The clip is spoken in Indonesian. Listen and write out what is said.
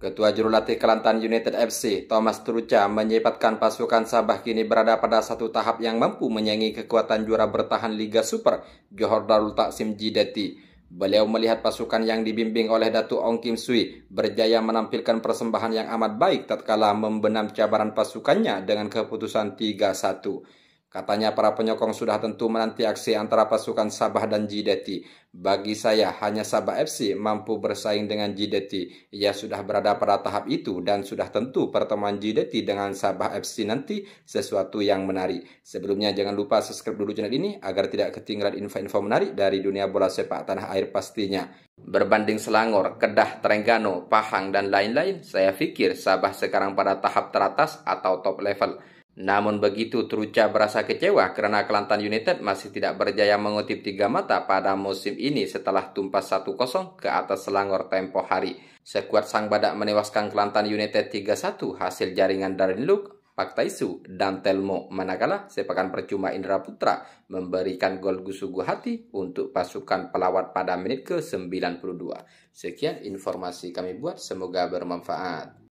Ketua Jurulatih Kelantan United FC, Thomas Truca, menyebatkan pasukan Sabah kini berada pada satu tahap yang mampu menyaingi kekuatan juara bertahan Liga Super, Johor Darul Taksim Jidati. Beliau melihat pasukan yang dibimbing oleh Datu Ong Kim Sui berjaya menampilkan persembahan yang amat baik tatkala membenam cabaran pasukannya dengan keputusan 3-1. Katanya para penyokong sudah tentu menanti aksi antara pasukan Sabah dan JDT. Bagi saya, hanya Sabah FC mampu bersaing dengan JDT. Ia sudah berada pada tahap itu dan sudah tentu pertemuan JDT dengan Sabah FC nanti sesuatu yang menarik. Sebelumnya jangan lupa subscribe dulu channel ini agar tidak ketinggalan info-info menarik dari dunia bola sepak tanah air pastinya. Berbanding Selangor, Kedah, Trengganu, Pahang, dan lain-lain, saya pikir Sabah sekarang pada tahap teratas atau top level. Namun begitu terucap berasa kecewa karena Kelantan United masih tidak berjaya mengutip tiga mata pada musim ini setelah tumpas 1-0 ke atas Selangor tempo hari. Sekuat sang badak menewaskan Kelantan United 3-1 hasil jaringan darin Luke, Pak Taisu, dan Telmo. Manakala sepakan percuma Indra Putra memberikan gol gusugu hati untuk pasukan pelawat pada menit ke-92. Sekian informasi kami buat, semoga bermanfaat.